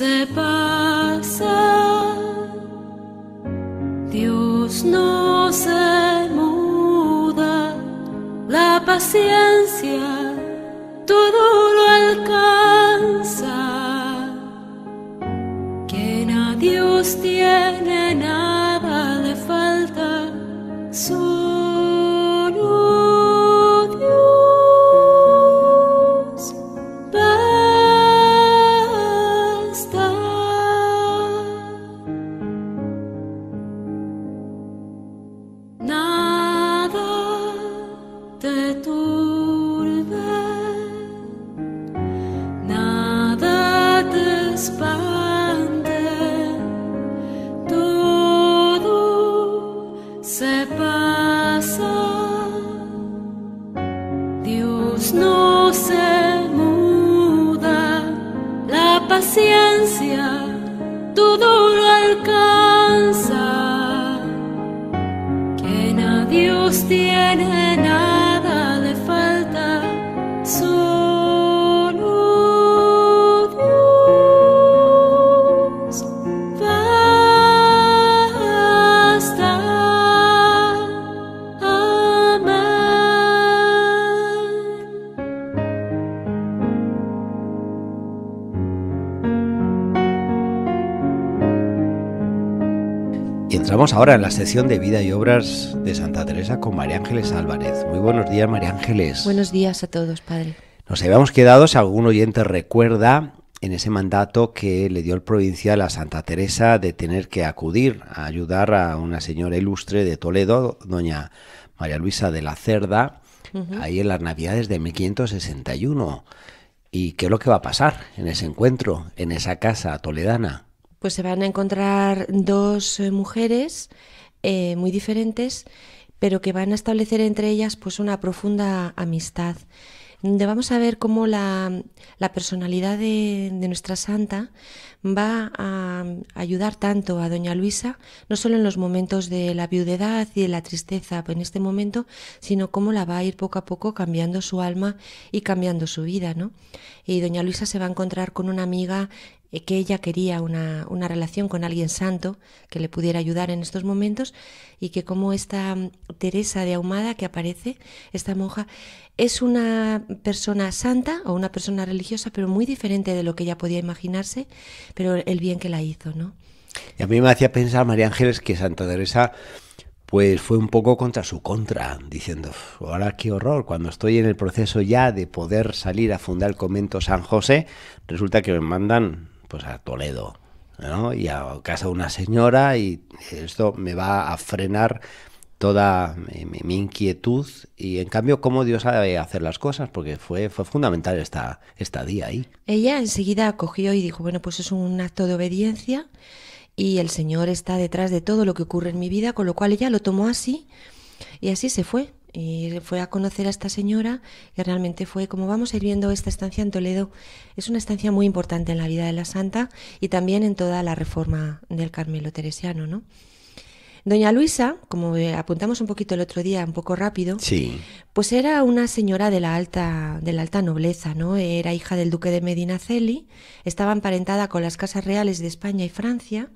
se pasa, Dios no se muda, la paciencia. ahora en la sección de Vida y Obras de Santa Teresa con María Ángeles Álvarez. Muy buenos días, María Ángeles. Buenos días a todos, Padre. Nos habíamos quedado, si algún oyente recuerda, en ese mandato que le dio el provincial a Santa Teresa de tener que acudir a ayudar a una señora ilustre de Toledo, doña María Luisa de la Cerda, ahí en las Navidades de 1561. ¿Y qué es lo que va a pasar en ese encuentro, en esa casa toledana? pues se van a encontrar dos eh, mujeres eh, muy diferentes, pero que van a establecer entre ellas pues una profunda amistad, donde vamos a ver cómo la, personalidad de, nuestra santa va a ayudar tanto a doña Luisa, no solo en los momentos de la viudedad y de la tristeza en este momento, sino cómo la va a ir poco a poco cambiando su alma y cambiando su vida. ¿no? Y doña Luisa se va a encontrar con una amiga eh, que ella quería una, relación con alguien santo que le pudiera ayudar en estos momentos y que como esta mm, Teresa de Ahumada que aparece, esta monja, es una persona santa o una persona religiosa, pero muy diferente de lo que ella podía imaginarse, pero el bien que la hizo, ¿no? Y a mí me hacía pensar, María Ángeles, que Santa Teresa pues fue un poco contra su contra, diciendo, ahora qué horror, cuando estoy en el proceso ya de poder salir a fundar el convento San José, resulta que me mandan pues a Toledo, ¿no? Y a casa de una señora y esto me va a frenar toda mi, inquietud y en cambio cómo Dios sabe hacer las cosas, porque fue, fue fundamental esta, esta día ahí. Ella enseguida cogió y dijo, bueno, pues es un acto de obediencia y el Señor está detrás de todo lo que ocurre en mi vida, con lo cual ella lo tomó así y así se fue. Y fue a conocer a esta señora que realmente fue, como vamos a ir viendo, esta estancia en Toledo es una estancia muy importante en la vida de la santa y también en toda la reforma del Carmelo Teresiano, ¿no? Doña Luisa, como eh, apuntamos un poquito el otro día, un poco rápido, sí. pues era una señora de la alta, de la alta nobleza, ¿no? Era hija del duque de Medinaceli, estaba emparentada con las casas reales de España y Francia.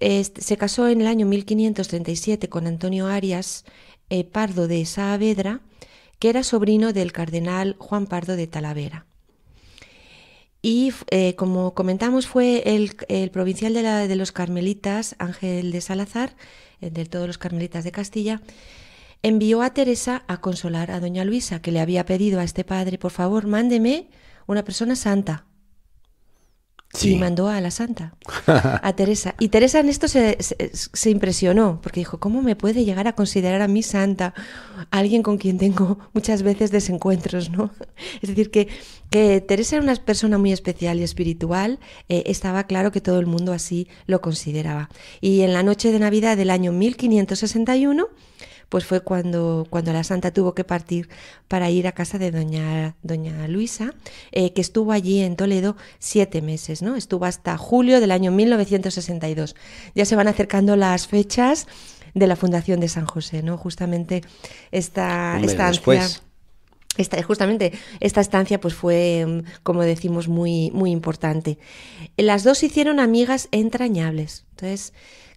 se casó en el año 1537 con Antonio Arias, Pardo de Saavedra, que era sobrino del cardenal Juan Pardo de Talavera. Y eh, como comentamos, fue el, provincial de, de, los carmelitas, Ángel de Salazar, eh, de todos los carmelitas de Castilla, envió a Teresa a consolar a doña Luisa, que le había pedido a este padre, por favor, mándeme una persona santa y mandó a la santa, a Teresa. Y Teresa en esto se, impresionó, porque dijo, ¿cómo me puede llegar a considerar a mí santa alguien con quien tengo muchas veces desencuentros? ¿no? Es decir, que, que Teresa era una persona muy especial y espiritual, eh, estaba claro que todo el mundo así lo consideraba. Y en la noche de Navidad del año 1561, pues fue cuando, cuando la santa tuvo que partir para ir a casa de doña, doña Luisa, eh, que estuvo allí en Toledo siete meses, ¿no? Estuvo hasta julio del año 1962. Ya se van acercando las fechas de la fundación de San José, ¿no? Justamente esta, esta justamente esta estancia pues fue, mm, como decimos, muy, muy importante. Las dos se hicieron amigas entrañables. Entonces,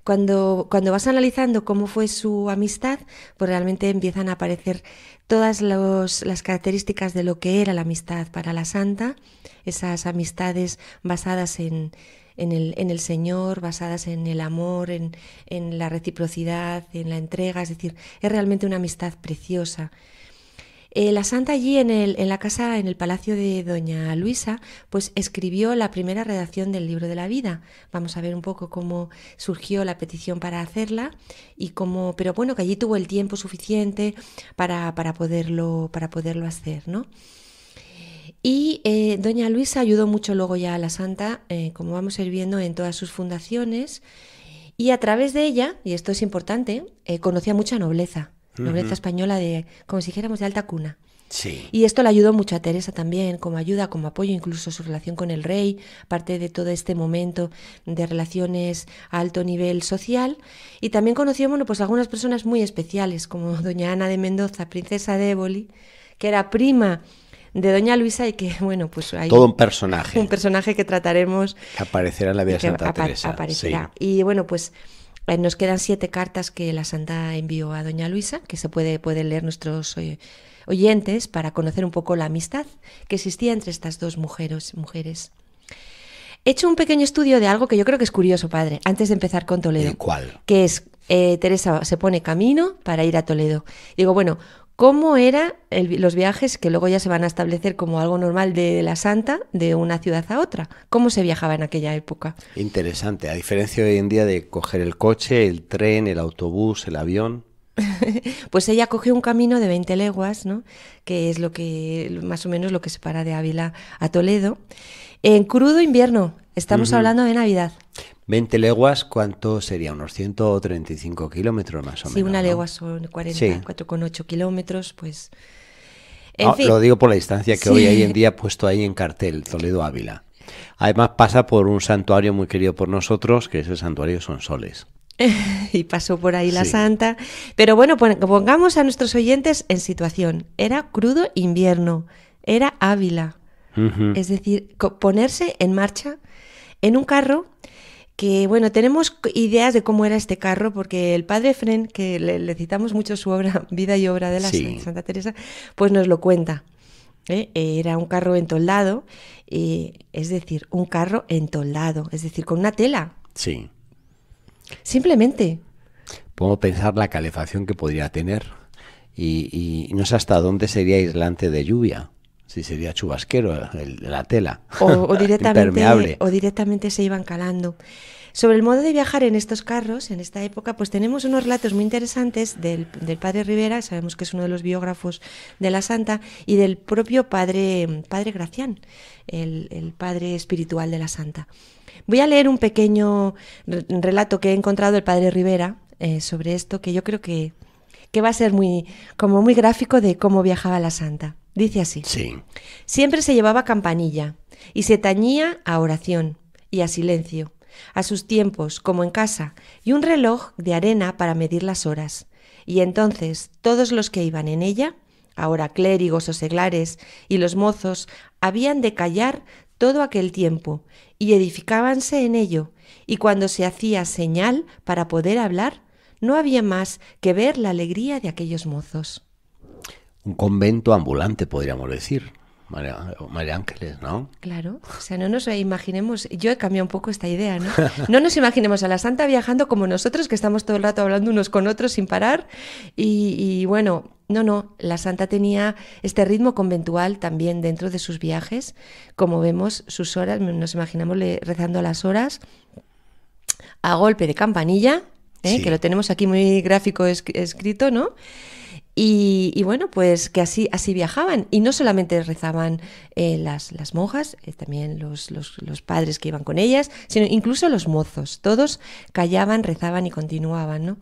cuando, vas analizando cómo fue su amistad, pues realmente empiezan a aparecer todas las características de lo que era la amistad para la santa, esas amistades basadas en, el, Señor, basadas en el amor, en, la reciprocidad, en la entrega. Es decir, es realmente una amistad preciosa eh, la santa allí en, la casa, en el palacio de Doña Luisa, pues escribió la primera redacción del libro de la vida. Vamos a ver un poco cómo surgió la petición para hacerla y cómo, pero bueno, que allí tuvo el tiempo suficiente para, para poderlo, para poderlo hacer, ¿no? Y eh, Doña Luisa ayudó mucho luego ya a la santa, eh, como vamos a ir viendo, en todas sus fundaciones. Y a través de ella, y esto es importante, conocía mucha nobleza nobleza española de, como si dijéramos, de alta cuna. Sí. Y esto le ayudó mucho a Teresa también, como ayuda, como apoyo, incluso su relación con el rey, parte de todo este momento de relaciones a alto nivel social. Y también conoció bueno, pues algunas personas muy especiales, como doña Ana de Mendoza, princesa de Éboli, que era prima de Doña Luisa y que, bueno, pues hay... Todo un personaje. Un personaje que trataremos... Que aparecerá en la vida de Santa Teresa. Y bueno, pues nos quedan siete cartas que la Santa envió a Doña Luisa, que se puede, pueden leer nuestros eh, oyentes para conocer un poco la amistad que existía entre estas dos mujeres. mujeres. He hecho un pequeño estudio de algo que yo creo que es curioso, padre, antes de empezar con Toledo. cuál? Que es, eh, Teresa se pone camino para ir a Toledo. Digo, bueno, cómo eran los viajes que luego ya se van a establecer como algo normal de la Santa de una ciudad a otra. ¿Cómo se viajaba en aquella época? Interesante, a diferencia hoy en día de coger el coche, el tren, el autobús, el avión. pues ella cogió un camino de 20 leguas, ¿no? que es lo que más o menos lo que separa de Ávila a Toledo. En crudo invierno, estamos hablando de Navidad. 20 leguas, ¿cuánto sería? Unos 135 kilómetros más o menos. Sí, una legua son 44,8 con ocho kilómetros, pues... Lo digo por la distancia que hoy, hoy en día puesto ahí en cartel, Toledo Ávila. Además pasa por un santuario muy querido por nosotros, que es el santuario soles. y pasó por ahí la santa. Pero bueno, pongamos a nuestros oyentes en situación. Era crudo invierno, era Ávila, es decir, ponerse en marcha en un carro que, bueno, tenemos ideas de cómo era este carro, porque el padre Fren, que le, citamos mucho su obra, Vida y Obra de la Santa Teresa, pues nos lo cuenta. ¿eh? Era un carro entoldado, es decir, un carro entoldado, es decir, con una tela. Sí. Simplemente. Puedo pensar la calefacción que podría tener y no sé hasta dónde sería aislante de lluvia. Si sería chubasquero la tela. O, o directamente, o directamente se iban calando. Sobre el modo de viajar en estos carros, en esta época, pues tenemos unos relatos muy interesantes del, padre Rivera, sabemos que es uno de los biógrafos de la santa, y del propio padre, padre Gracián, el, padre espiritual de la santa. Voy a leer un pequeño relato que he encontrado del padre Rivera eh, sobre esto, que yo creo que, que va a ser muy, como muy gráfico de cómo viajaba la santa. Dice así. Sí. Siempre se llevaba campanilla y se tañía a oración y a silencio, a sus tiempos, como en casa, y un reloj de arena para medir las horas. Y entonces todos los que iban en ella, ahora clérigos o seglares, y los mozos, habían de callar todo aquel tiempo, y edificábanse en ello, y cuando se hacía señal para poder hablar, no había más que ver la alegría de aquellos mozos. Un convento ambulante, podríamos decir. María, Ángeles, ¿no? Claro, o sea, no nos imaginemos, yo he cambiado un poco esta idea, ¿no? No nos imaginemos a la Santa viajando como nosotros, que estamos todo el rato hablando unos con otros sin parar. Y, bueno, no, no, la Santa tenía este ritmo conventual también dentro de sus viajes, como vemos sus horas, nos imaginamos rezando las horas, a golpe de campanilla, ¿eh? que lo tenemos aquí muy gráfico escrito, ¿no? Y, bueno, pues que así, así viajaban. Y no solamente rezaban eh, las, las, monjas, eh, también los, los, padres que iban con ellas, sino incluso los mozos. Todos callaban, rezaban y continuaban, ¿no?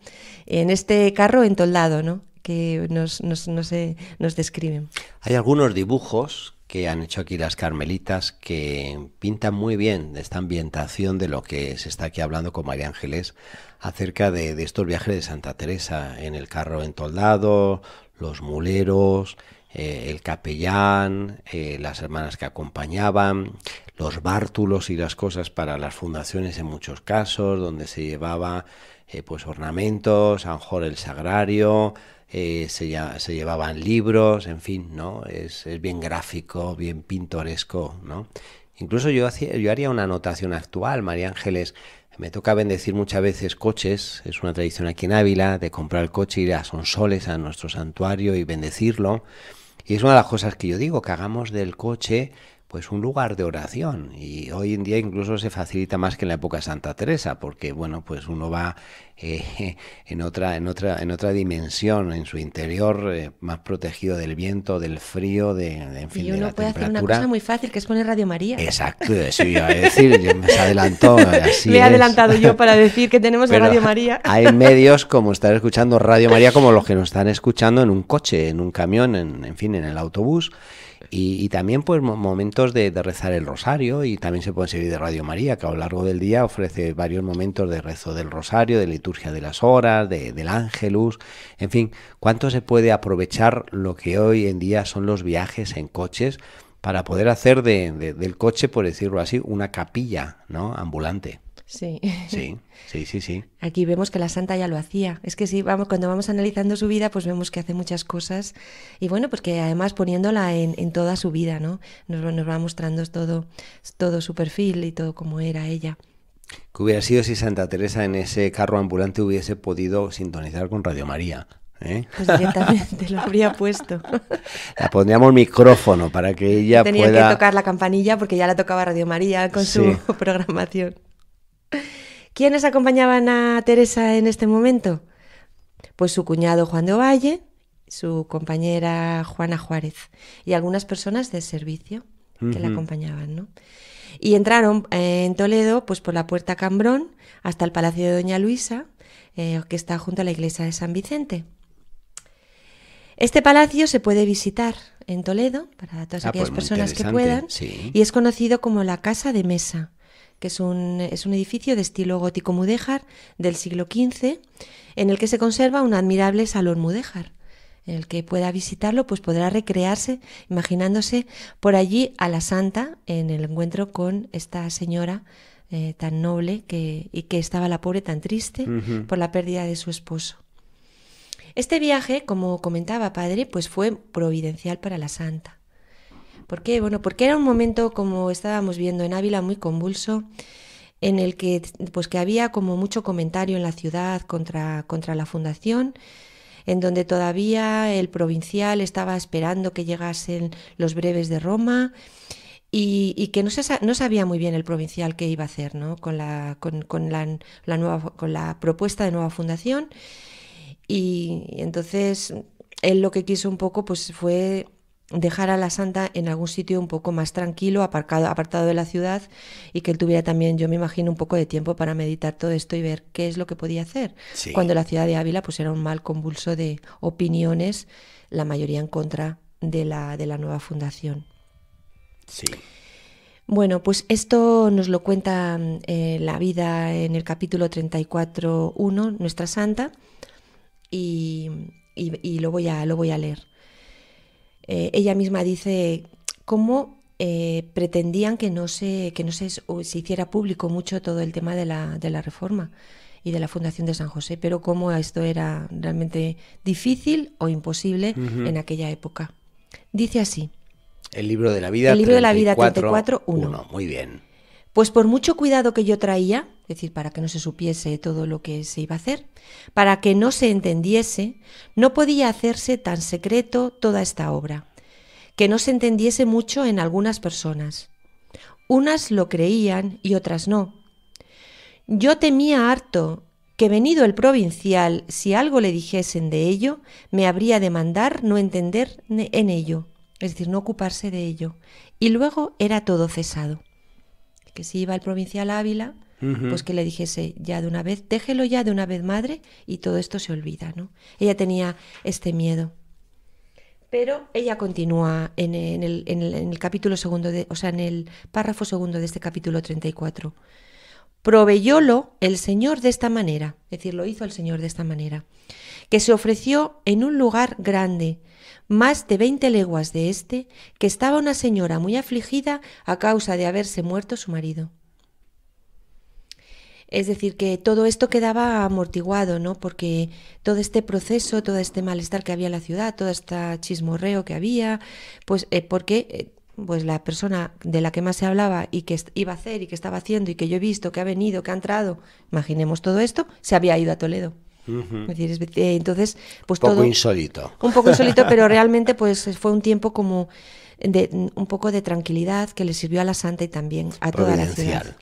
En este carro entoldado, ¿no? Que nos, nos, nos describen. Hay algunos dibujos que han hecho aquí las carmelitas que pintan muy bien esta ambientación de lo que se está aquí hablando con María Ángeles acerca de, de estos viajes de Santa Teresa en el carro entoldado, los muleros, eh, el capellán, eh, las hermanas que acompañaban, los bártulos y las cosas para las fundaciones en muchos casos, donde se llevaba eh, pues ornamentos, anjor el sagrario, se, se, llevaban libros, en fin, ¿no? Es, es, bien gráfico, bien pintoresco, ¿no? Incluso yo, yo haría una anotación actual, María Ángeles, me toca bendecir muchas veces coches, es una tradición aquí en Ávila, de comprar el coche, ir a Sonsoles, a nuestro santuario y bendecirlo. Y es una de las cosas que yo digo, que hagamos del coche pues un lugar de oración y hoy en día incluso se facilita más que en la época de Santa Teresa porque bueno pues uno va eh, en otra en otra en otra dimensión en su interior eh, más protegido del viento del frío de, de en y uno puede hacer una cosa muy fácil que es poner Radio María exacto sí iba a decir yo me adelantó me he adelantado yo para decir que tenemos Radio María hay medios como estar escuchando Radio María como los que nos están escuchando en un coche en un camión en, en fin en el autobús y, también pues momentos de, rezar el rosario y también se puede seguir de Radio María, que a lo largo del día ofrece varios momentos de rezo del rosario, de liturgia de las horas, de, del ángelus, en fin, cuánto se puede aprovechar lo que hoy en día son los viajes en coches para poder hacer de, del coche, por decirlo así, una capilla ¿no? ambulante. Sí. Sí, sí, sí, Aquí vemos que la santa ya lo hacía. Es que sí, vamos, cuando vamos analizando su vida, pues vemos que hace muchas cosas. Y bueno, pues que además poniéndola en, toda su vida, ¿no? Nos, nos, va mostrando todo, todo su perfil y todo cómo era ella. ¿Qué hubiera sido si Santa Teresa en ese carro ambulante hubiese podido sintonizar con Radio María? ¿Eh? Pues directamente lo habría puesto. La pondríamos micrófono para que ella Tenía que tocar la campanilla porque ya la tocaba Radio María con su programación. ¿Quiénes acompañaban a Teresa en este momento? Pues su cuñado Juan de Ovalle, su compañera Juana Juárez y algunas personas de servicio que la acompañaban, ¿no? Y entraron eh, en Toledo, pues por la puerta Cambrón hasta el Palacio de Doña Luisa, eh, que está junto a la iglesia de San Vicente. Este palacio se puede visitar en Toledo para todas ah, aquellas pues personas que puedan y es conocido como la Casa de Mesa que es un, es un edificio de estilo gótico mudéjar del siglo XV, en el que se conserva un admirable salón mudéjar. En el que pueda visitarlo, pues podrá recrearse imaginándose por allí a la santa en el encuentro con esta señora eh, tan noble que, y que estaba la pobre tan triste por la pérdida de su esposo. Este viaje, como comentaba padre, pues fue providencial para la santa. ¿Por qué? Bueno, porque era un momento, como estábamos viendo en Ávila, muy convulso, en el que, pues, que había como mucho comentario en la ciudad contra, contra la fundación, en donde todavía el provincial estaba esperando que llegasen los breves de Roma. Y, que no, se, no sabía muy bien el provincial qué iba a hacer ¿no? con, la, con, la, nueva, con la propuesta de nueva fundación. Y, entonces él lo que quiso un poco pues, fue dejar a la santa en algún sitio un poco más tranquilo, aparcado, apartado de la ciudad, y que él tuviera también, yo me imagino, un poco de tiempo para meditar todo esto y ver qué es lo que podía hacer. Cuando la ciudad de Ávila pues, era un mal convulso de opiniones, la mayoría en contra de la, de la nueva fundación. Sí. Bueno, pues esto nos lo cuenta eh, la vida en el capítulo 34.1, Nuestra Santa, y, y, y lo, voy a, lo voy a leer. Eh, ella misma dice cómo eh, pretendían que no, se, que no se, se, hiciera público mucho todo el tema de la, de la reforma y de la Fundación de San José, pero cómo esto era realmente difícil o imposible en aquella época. Dice así. El libro de la vida. de la vida 34.1. Muy bien. Pues por mucho cuidado que yo traía, es decir, para que no se supiese todo lo que se iba a hacer, para que no se entendiese, no podía hacerse tan secreto toda esta obra, que no se entendiese mucho en algunas personas. Unas lo creían y otras no. Yo temía harto que venido el provincial, si algo le dijesen de ello, me habría de mandar no entender en ello, es decir, no ocuparse de ello. Y luego era todo cesado que si iba el provincial Ávila, pues que le dijese ya de una vez, déjelo ya de una vez madre y todo esto se olvida, ¿no? Ella tenía este miedo. Pero ella continúa en, el, capítulo segundo, de, o sea, en el párrafo segundo de este capítulo 34 proveyólo el Señor de esta manera, es decir, lo hizo el Señor de esta manera, que se ofreció en un lugar grande, más de 20 leguas de este, que estaba una señora muy afligida a causa de haberse muerto su marido. Es decir, que todo esto quedaba amortiguado, ¿no? Porque todo este proceso, todo este malestar que había en la ciudad, todo este chismorreo que había, pues eh, porque eh, pues la persona de la que más se hablaba y que iba a hacer y que estaba haciendo y que yo he visto, que ha venido, que ha entrado, imaginemos todo esto, se había ido a Toledo. Eh, entonces, pues todo... Un poco insólito. Un poco insólito, pero realmente pues fue un tiempo como de un poco de tranquilidad que le sirvió a la santa y también a toda la ciudad.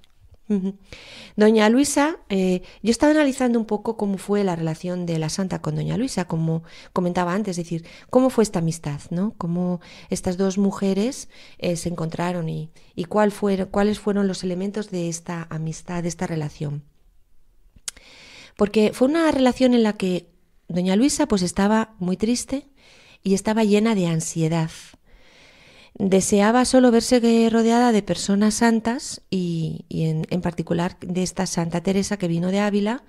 Doña Luisa, eh, yo estaba analizando un poco cómo fue la relación de la santa con Doña Luisa, como comentaba antes, es decir, cómo fue esta amistad, ¿no? Cómo estas dos mujeres eh, se encontraron y, cuál cuáles fueron los elementos de esta amistad, de esta relación. Porque fue una relación en la que Doña Luisa pues estaba muy triste y estaba llena de ansiedad deseaba solo verse rodeada de personas santas y, en, particular de esta Santa Teresa que vino de Ávila.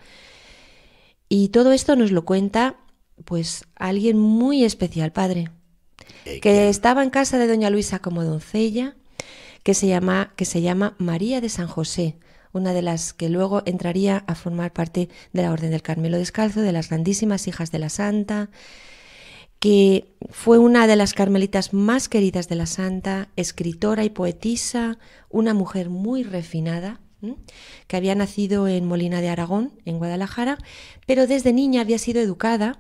Y todo esto nos lo cuenta pues alguien muy especial, padre, eh, que estaba en casa de doña Luisa como doncella, que se, llama, que se llama María de San José, una de las que luego entraría a formar parte de la Orden del Carmelo Descalzo, de las grandísimas hijas de la Santa, que fue una de las carmelitas más queridas de la santa, escritora y poetisa, una mujer muy refinada, que había nacido en Molina de Aragón, en Guadalajara, pero desde niña había sido educada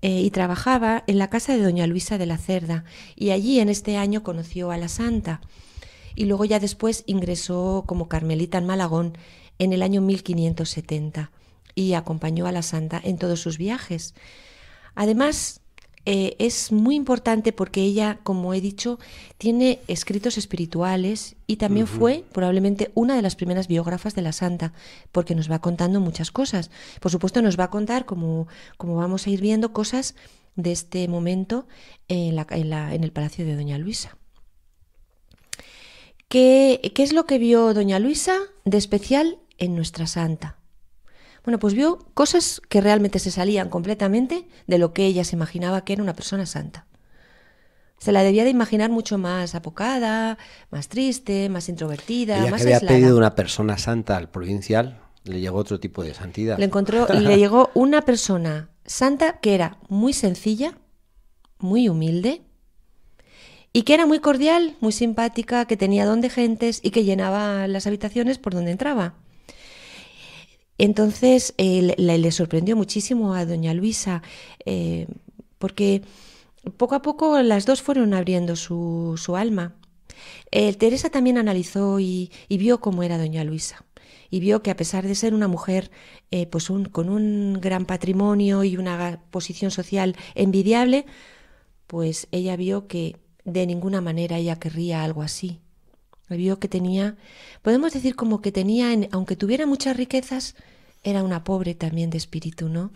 eh, y trabajaba en la casa de doña Luisa de la Cerda, y allí en este año conoció a la santa, y luego ya después ingresó como carmelita en Malagón en el año 1570 y acompañó a la santa en todos sus viajes. Además, eh, es muy importante porque ella, como he dicho, tiene escritos espirituales y también fue probablemente una de las primeras biógrafas de la santa, porque nos va contando muchas cosas. Por supuesto, nos va a contar, como, como vamos a ir viendo, cosas de este momento en, en, la, en el palacio de Doña Luisa. ¿Qué, ¿Qué es lo que vio Doña Luisa de especial en nuestra santa? Bueno, pues vio cosas que realmente se salían completamente de lo que ella se imaginaba que era una persona santa. Se la debía de imaginar mucho más apocada, más triste, más introvertida, ella más que había pedido una persona santa al provincial, le llegó otro tipo de santidad. Le encontró, y le llegó una persona santa que era muy sencilla, muy humilde y que era muy cordial, muy simpática, que tenía don de gentes y que llenaba las habitaciones por donde entraba. Entonces eh, le, sorprendió muchísimo a doña Luisa, eh, porque poco a poco las dos fueron abriendo su, alma. Eh, Teresa también analizó y, vio cómo era doña Luisa y vio que a pesar de ser una mujer pues con un gran patrimonio y una posición social envidiable, pues ella vio que de ninguna manera ella querría algo así vio que tenía, podemos decir como que tenía, aunque tuviera muchas riquezas, era una pobre también de espíritu, ¿no?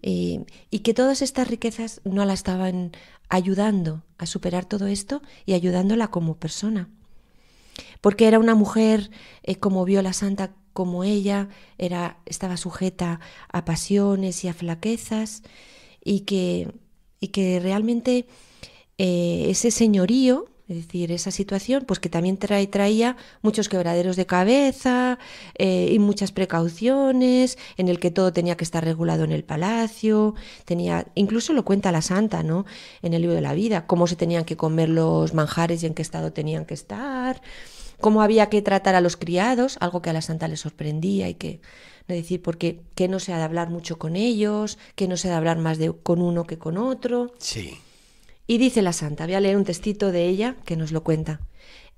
y, que todas estas riquezas no la estaban ayudando a superar todo esto y ayudándola como persona. Porque era una mujer, eh, como vio la santa, como ella, era, estaba sujeta a pasiones y a flaquezas, y que, y que realmente eh, ese señorío es decir, esa situación, pues que también traía muchos quebraderos de cabeza eh, y muchas precauciones, en el que todo tenía que estar regulado en el palacio, tenía, incluso lo cuenta la santa, ¿no? En el libro de la vida, cómo se tenían que comer los manjares y en qué estado tenían que estar, cómo había que tratar a los criados, algo que a la santa le sorprendía y que, decir, porque que no se ha de hablar mucho con ellos, que no se ha de hablar más de, con uno que con otro. Sí. Y dice la santa, voy a leer un testito de ella que nos lo cuenta.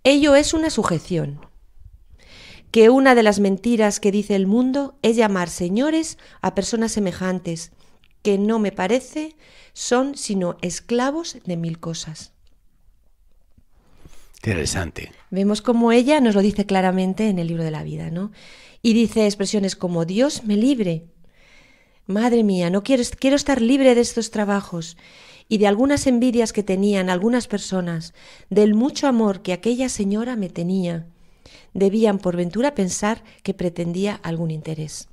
Ello es una sujeción. Que una de las mentiras que dice el mundo es llamar señores a personas semejantes, que no me parece son sino esclavos de mil cosas. Interesante. Vemos como ella nos lo dice claramente en el libro de la vida, ¿no? Y dice expresiones como Dios me libre. Madre mía, no quiero, quiero estar libre de estos trabajos y de algunas envidias que tenían algunas personas, del mucho amor que aquella señora me tenía, debían por ventura pensar que pretendía algún interés.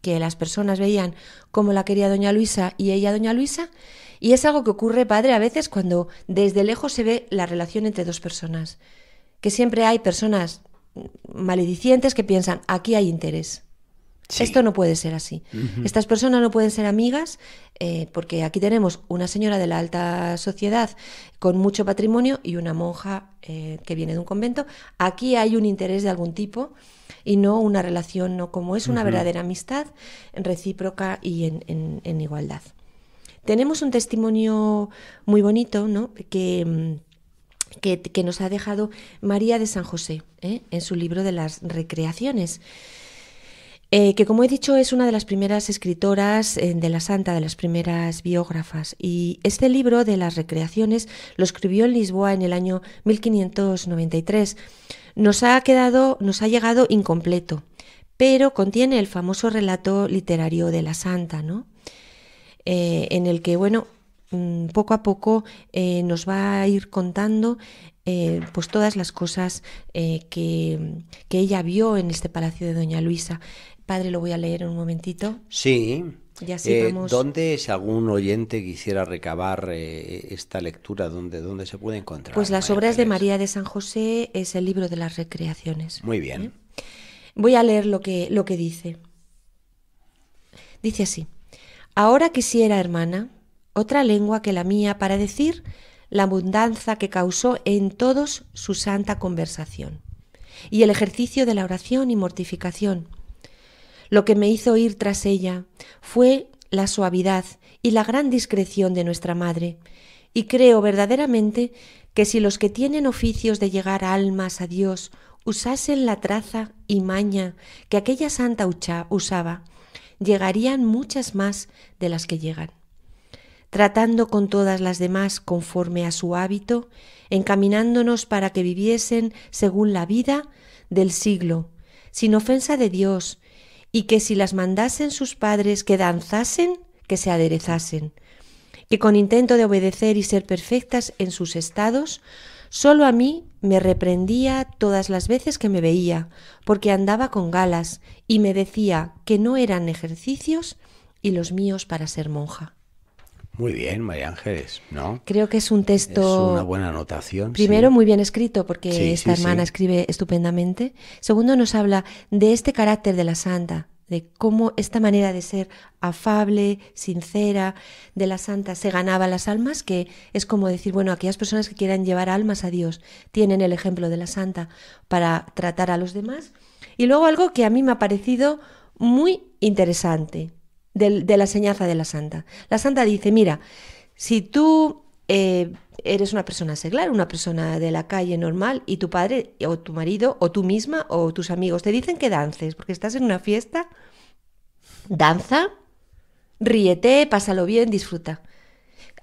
Que las personas veían cómo la quería doña Luisa y ella doña Luisa, y es algo que ocurre, padre, a veces cuando desde lejos se ve la relación entre dos personas, que siempre hay personas maledicientes que piensan, aquí hay interés. Esto no puede ser así. Estas personas no pueden ser amigas eh, porque aquí tenemos una señora de la alta sociedad con mucho patrimonio y una monja eh, que viene de un convento. Aquí hay un interés de algún tipo y no una relación, no como es una verdadera amistad recíproca y en, igualdad. Tenemos un testimonio muy bonito, ¿no? Que, mm, que, nos ha dejado María de San José ¿eh? en su libro de las recreaciones. Eh, que como he dicho es una de las primeras escritoras eh, de la Santa, de las primeras biógrafas. Y este libro de las recreaciones lo escribió en Lisboa en el año 1593. Nos ha quedado, nos ha llegado incompleto, pero contiene el famoso relato literario de la Santa, ¿no? Eh, en el que, bueno, mm, poco a poco nos va a ir contando pues todas las cosas que, que, ella vio en este palacio de Doña Luisa. Padre, lo voy a leer en un momentito. Sí. Eh, ¿Dónde, si algún oyente quisiera recabar eh, esta lectura, ¿dónde, dónde se puede encontrar? Pues las obras de María de San José es el libro de las recreaciones. Muy bien. ¿Eh? Voy a leer lo que, lo que dice. Dice así, ahora quisiera, hermana, otra lengua que la mía para decir la abundancia que causó en todos su santa conversación y el ejercicio de la oración y mortificación lo que me hizo ir tras ella fue la suavidad y la gran discreción de nuestra madre, y creo verdaderamente que si los que tienen oficios de llegar almas a Dios usasen la traza y maña que aquella santa usaba, llegarían muchas más de las que llegan. Tratando con todas las demás conforme a su hábito, encaminándonos para que viviesen según la vida del siglo, sin ofensa de Dios y que si las mandasen sus padres que danzasen, que se aderezasen, que con intento de obedecer y ser perfectas en sus estados, solo a mí me reprendía todas las veces que me veía, porque andaba con galas y me decía que no eran ejercicios y los míos para ser monja. Muy bien, María Ángeles, ¿no? Creo que es un texto... Es una buena anotación. Primero, muy bien escrito, porque esta hermana escribe estupendamente. Segundo, nos habla de este carácter de la santa, de cómo esta manera de ser afable, sincera, de la santa se ganaba las almas, que es como decir, bueno, aquellas personas que quieran llevar almas a Dios tienen el ejemplo de la santa para tratar a los demás. Y luego algo que a mí me ha parecido muy interesante, de, la enseñanza de la santa. La santa dice, mira, si tú eh, eres una persona seglar, una persona de la calle normal, y tu padre o tu marido o tú misma o tus amigos te dicen que dances porque estás en una fiesta, danza, ríete, pásalo bien, disfruta.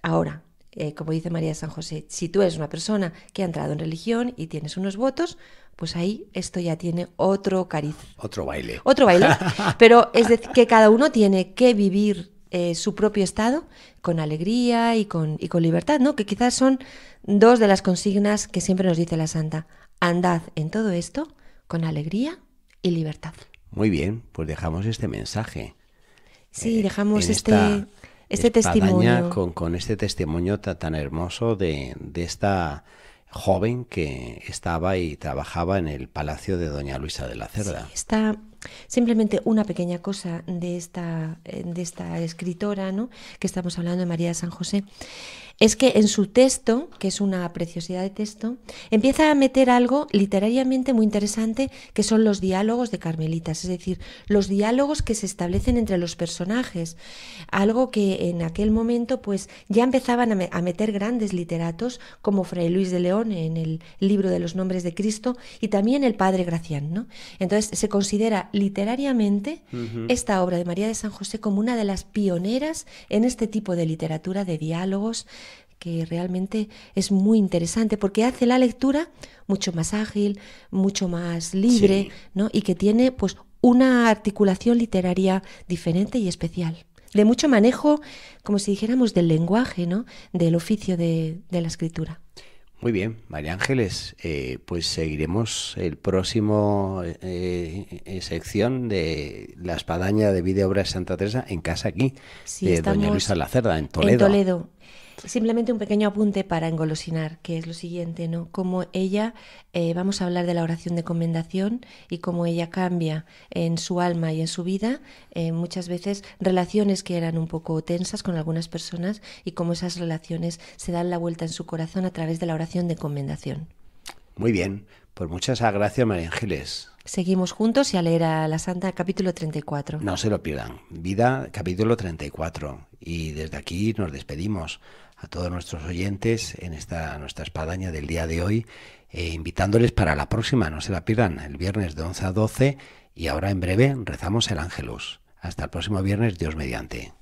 Ahora, eh, como dice María San José, si tú eres una persona que ha entrado en religión y tienes unos votos, pues ahí esto ya tiene otro cariz. Otro baile. Otro baile. Pero es decir, que cada uno tiene que vivir eh, su propio estado con alegría y con, y con libertad, ¿no? Que quizás son dos de las consignas que siempre nos dice la Santa. Andad en todo esto con alegría y libertad. Muy bien, pues dejamos este mensaje. Sí, eh, dejamos este, este testimonio. Con, este testimonio tan, tan hermoso de, de esta joven que estaba y trabajaba en el palacio de doña Luisa de la Cerda. está simplemente una pequeña cosa de esta, de esta escritora, ¿no? que estamos hablando de María de San José es que en su texto, que es una preciosidad de texto, empieza a meter algo literariamente muy interesante, que son los diálogos de Carmelitas, es decir, los diálogos que se establecen entre los personajes, algo que en aquel momento pues ya empezaban a, meter grandes literatos como Fray Luis de León en el libro de los nombres de Cristo y también el Padre Gracián, ¿no? Entonces se considera literariamente esta obra de María de San José como una de las pioneras en este tipo de literatura de diálogos que realmente es muy interesante porque hace la lectura mucho más ágil, mucho más libre, ¿no? Y que tiene pues una articulación literaria diferente y especial. De mucho manejo, como si dijéramos, del lenguaje, ¿no? Del oficio de, la escritura. Muy bien, María Ángeles, eh, pues seguiremos el próximo eh, eh, sección de La espadaña de vida obras de Santa Teresa en casa aquí, de Doña Luisa Lacerda, En Toledo. Simplemente un pequeño apunte para engolosinar, que es lo siguiente, ¿no? Como ella, eh, vamos a hablar de la oración de comendación y cómo ella cambia en su alma y en su vida eh, muchas veces relaciones que eran un poco tensas con algunas personas y cómo esas relaciones se dan la vuelta en su corazón a través de la oración de comendación. Muy bien, pues muchas gracias, María Ángeles. Seguimos juntos y a leer a la Santa capítulo 34. No se lo pierdan. Vida capítulo 34. Y desde aquí nos despedimos a todos nuestros oyentes en esta nuestra espadaña del día de hoy, eh, invitándoles para la próxima, no se la pierdan, el viernes de 11 a 12 y ahora en breve rezamos el ángelus. Hasta el próximo viernes, Dios mediante.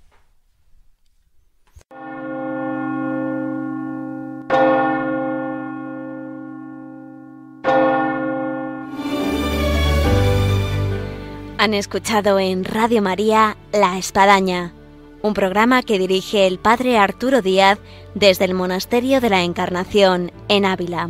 Han escuchado en Radio María La Espadaña un programa que dirige el padre Arturo Díaz desde el Monasterio de la Encarnación, en Ávila.